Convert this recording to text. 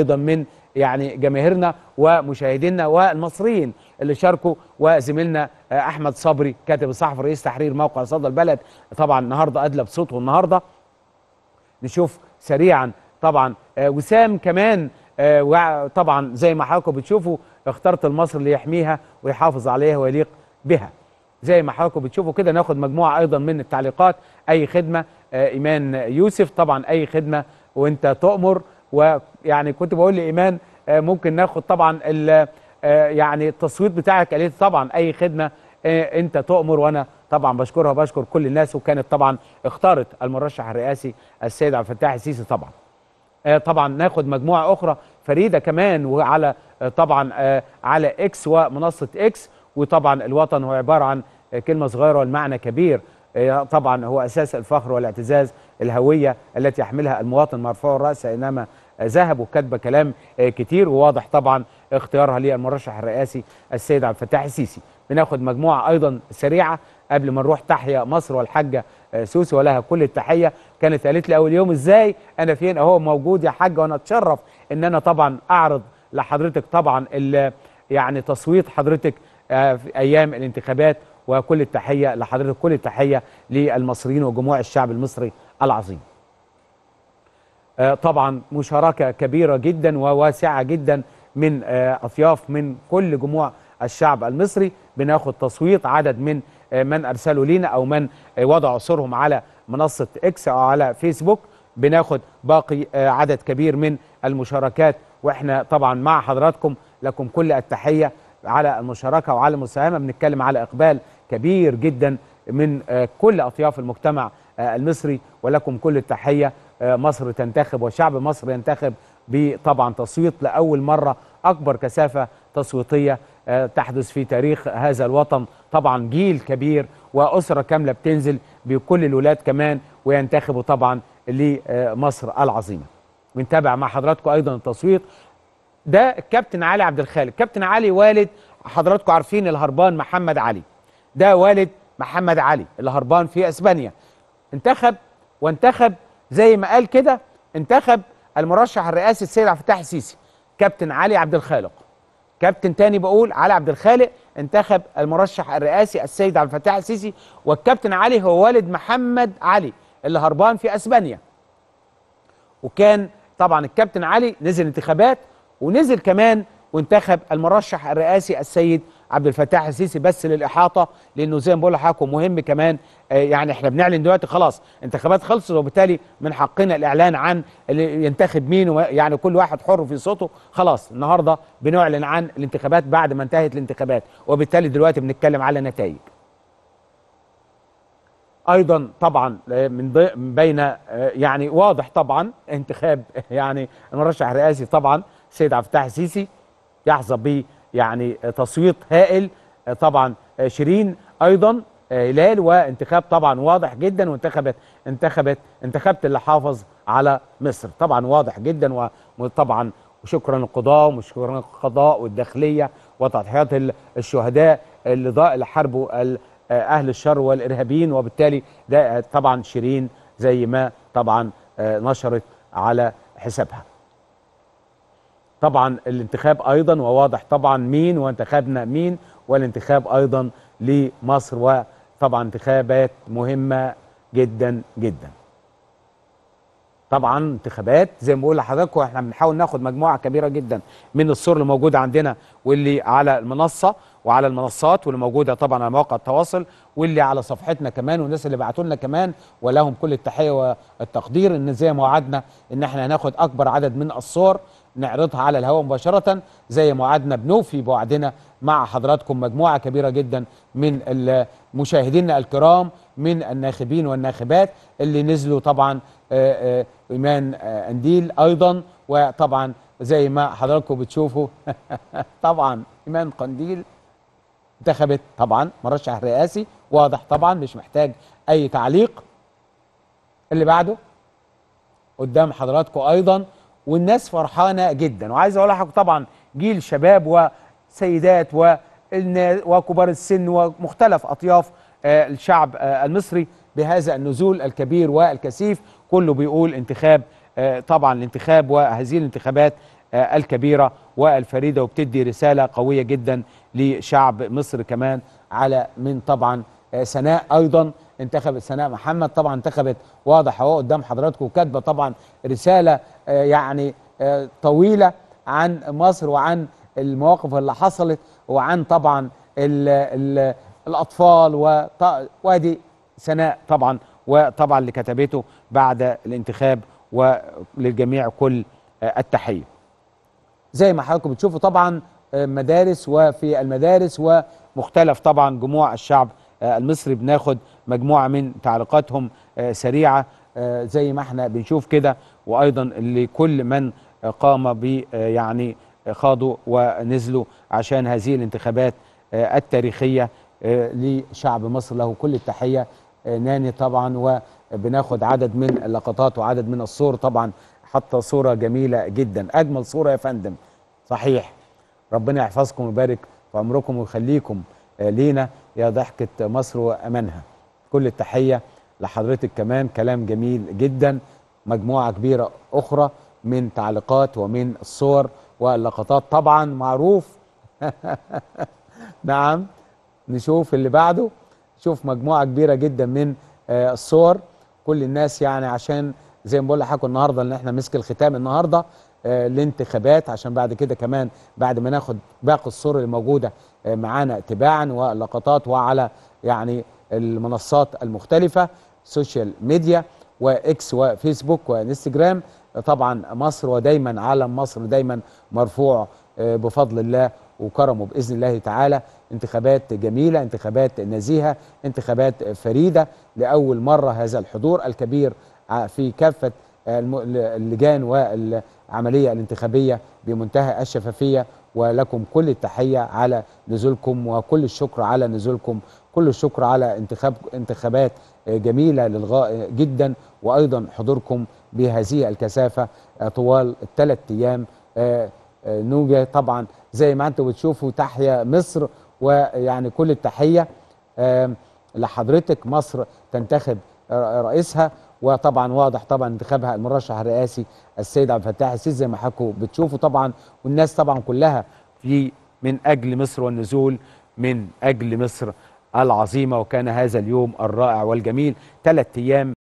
ايضا من يعني جماهيرنا ومشاهدينا والمصريين اللي شاركوا وزميلنا آه، احمد صبري كاتب الصحفي رئيس تحرير موقع صدى البلد طبعا النهارده ادلى بصوته النهارده نشوف سريعا طبعا آه، وسام كمان آه، وطبعا زي ما حضراتكم بتشوفوا اختارت المصري اللي يحميها ويحافظ عليها ويليق بها زي ما حضراتكم بتشوفوا كده ناخد مجموعه ايضا من التعليقات اي خدمه ايمان يوسف طبعا اي خدمه وانت تؤمر ويعني كنت بقول لايمان آه، ممكن ناخد طبعا آه، يعني التصويت بتاعك قالت طبعا اي خدمه آه، انت تؤمر وانا طبعا بشكرها وبشكر كل الناس وكانت طبعا اختارت المرشح الرئاسي السيد عبد الفتاح السيسي طبعا طبعا ناخد مجموعه اخرى فريده كمان وعلى طبعا على اكس ومنصه اكس وطبعا الوطن هو عباره عن كلمه صغيره والمعنى كبير طبعا هو اساس الفخر والاعتزاز الهويه التي يحملها المواطن مرفوع الراس انما ذهب وكاتبه كلام آه، كتير وواضح طبعا اختيارها للمرشح الرئاسي السيد عبد الفتاح السيسي بناخد مجموعه ايضا سريعه قبل ما نروح تحيا مصر والحاجه آه، سوسي ولها كل التحيه كانت قالت لي اول يوم ازاي انا فين اهو موجود يا حاجه وانا اتشرف ان انا طبعا اعرض لحضرتك طبعا يعني تصويت حضرتك آه، في ايام الانتخابات وكل التحيه لحضرتك كل التحيه للمصريين وجموع الشعب المصري العظيم آه، طبعا مشاركة كبيرة جدا وواسعة جدا من آه، أطياف من كل جموع الشعب المصري بناخد تصويت عدد من آه، من أرسلوا لينا أو من وضعوا صورهم على منصة إكس أو على فيسبوك بناخد باقي عدد كبير من المشاركات وإحنا طبعا مع حضراتكم لكم كل التحية على المشاركة وعلى المساهمة بنتكلم على إقبال كبير جدا من كل أطياف المجتمع المصري ولكم كل التحية آه، مصر تنتخب وشعب مصر ينتخب بطبعا تصويت لأول مرة أكبر كثافة تصويتية آه، تحدث في تاريخ هذا الوطن طبعا جيل كبير وأسرة كاملة بتنزل بكل الولاد كمان وينتخبوا طبعا لمصر العظيمة بنتابع مع حضراتكم أيضا التصويت ده كابتن علي عبد الخالق كابتن علي والد حضراتكم عارفين الهربان محمد علي ده والد محمد علي الهربان في اسبانيا انتخب وانتخب زي ما قال كده انتخب المرشح الرئاسي السيد عبد الفتاح السيسي كابتن علي عبد الخالق كابتن تاني بقول علي عبد الخالق انتخب المرشح الرئاسي السيد عبد الفتاح السيسي والكابتن علي هو والد محمد علي اللي هربان في اسبانيا وكان طبعا الكابتن علي نزل انتخابات ونزل كمان وانتخب المرشح الرئاسي السيد عبد الفتاح السيسي بس للاحاطه لانه زي ما بقول لحضراتكم مهم كمان آه، يعني احنا بنعلن دلوقتي خلاص انتخابات خلصت وبالتالي من حقنا الاعلان عن اللي ينتخب مين يعني كل واحد حر في صوته خلاص النهارده بنعلن عن الانتخابات بعد ما انتهت الانتخابات وبالتالي دلوقتي بنتكلم على نتائج ايضا طبعا آه، من بين آه، يعني واضح طبعا انتخاب يعني المرشح الرئاسي طبعا سيد عبد الفتاح السيسي يحظى به يعني تصويت هائل طبعا شيرين ايضا هلال وانتخاب طبعا واضح جدا وانتخبت انتخبت انتخبت اللي حافظ على مصر طبعا واضح جدا وطبعا وشكرا القضاء وشكرا القضاء والداخليه وتضحيات الشهداء اللي حاربوا اهل الشر والارهابيين وبالتالي ده طبعا شيرين زي ما طبعا نشرت على حسابها طبعا الانتخاب ايضا وواضح طبعا مين وانتخابنا مين والانتخاب ايضا لمصر وطبعا انتخابات مهمه جدا جدا طبعا انتخابات زي ما بقول لحضراتكم احنا بنحاول ناخد مجموعه كبيره جدا من الصور اللي موجوده عندنا واللي على المنصه وعلى المنصات واللي موجوده طبعا على مواقع التواصل واللي على صفحتنا كمان والناس اللي بعتوا لنا كمان ولهم كل التحيه والتقدير ان زي ما وعدنا ان احنا هناخد اكبر عدد من الصور نعرضها على الهواء مباشرة زي ما وعدنا بنوفي بوعدنا مع حضراتكم مجموعة كبيرة جدا من مشاهدينا الكرام من الناخبين والناخبات اللي نزلوا طبعا آه، آه، إيمان آه، أنديل أيضا وطبعا زي ما حضراتكم بتشوفوا طبعا إيمان قنديل انتخبت طبعا مرشح رئاسي واضح طبعا مش محتاج أي تعليق اللي بعده قدام حضراتكم أيضا والناس فرحانه جدا وعايز اقول لحضرتك طبعا جيل شباب وسيدات وكبار السن ومختلف اطياف آه، الشعب آه، المصري بهذا النزول الكبير والكثيف كله بيقول انتخاب آه، طبعا الانتخاب وهذه الانتخابات الكبيره والفريده وبتدي رساله قويه جدا لشعب مصر كمان على من طبعا ثناء ايضا انتخبت سناء محمد طبعا انتخبت واضح اهو قدام حضراتكم وكاتبه طبعا رساله آه، يعني آه، طويله عن مصر وعن المواقف اللي حصلت وعن طبعا الـ الـ الاطفال وادي سناء طبعا وطبعا اللي كتبته بعد الانتخاب وللجميع كل آه، التحيه. زي ما حضراتكم بتشوفوا طبعا مدارس وفي المدارس ومختلف طبعا جموع الشعب آه، المصري بناخد مجموعه من تعليقاتهم آه، سريعه آه، زي ما احنا بنشوف كده وايضا لكل من قام ب يعني خاضوا ونزلوا عشان هذه الانتخابات التاريخيه لشعب مصر له كل التحيه ناني طبعا وبناخد عدد من اللقطات وعدد من الصور طبعا حتى صوره جميله جدا اجمل صوره يا فندم صحيح ربنا يحفظكم ويبارك في عمركم ويخليكم لينا يا ضحكة مصر وأمانها كل التحية لحضرتك كمان كلام جميل جدا مجموعة كبيرة أخرى من تعليقات ومن الصور واللقطات طبعا معروف نعم نشوف اللي بعده نشوف مجموعة كبيرة جدا من آه، الصور كل الناس يعني عشان زي ما بقول لحضرتك النهارده ان احنا مسك الختام النهارده الانتخابات آه، عشان بعد كده كمان بعد ما ناخد باقي الصور اللي موجوده معانا تباعا ولقطات وعلى يعني المنصات المختلفة سوشيال ميديا واكس وفيسبوك وانستجرام طبعا مصر ودايما علم مصر دايما مرفوع آه، بفضل الله وكرمه باذن الله تعالى انتخابات جميله انتخابات نزيهه انتخابات فريده لاول مره هذا الحضور الكبير آه، في كافه اللجان والعملية الانتخابية بمنتهى الشفافية ولكم كل التحية على نزولكم وكل الشكر على نزولكم كل الشكر على انتخاب انتخابات جميلة للغاء جدا وأيضا حضوركم بهذه الكثافة طوال الثلاث أيام آه، آه، نوجة طبعا زي ما انتم بتشوفوا تحيا مصر ويعني كل التحية آه، لحضرتك مصر تنتخب رئيسها وطبعا واضح طبعا انتخابها المرشح الرئاسي السيد عبد الفتاح السيسي زي ما حضراتكم بتشوفوا طبعا والناس طبعا كلها في من اجل مصر والنزول من اجل مصر العظيمه وكان هذا اليوم الرائع والجميل ثلاث ايام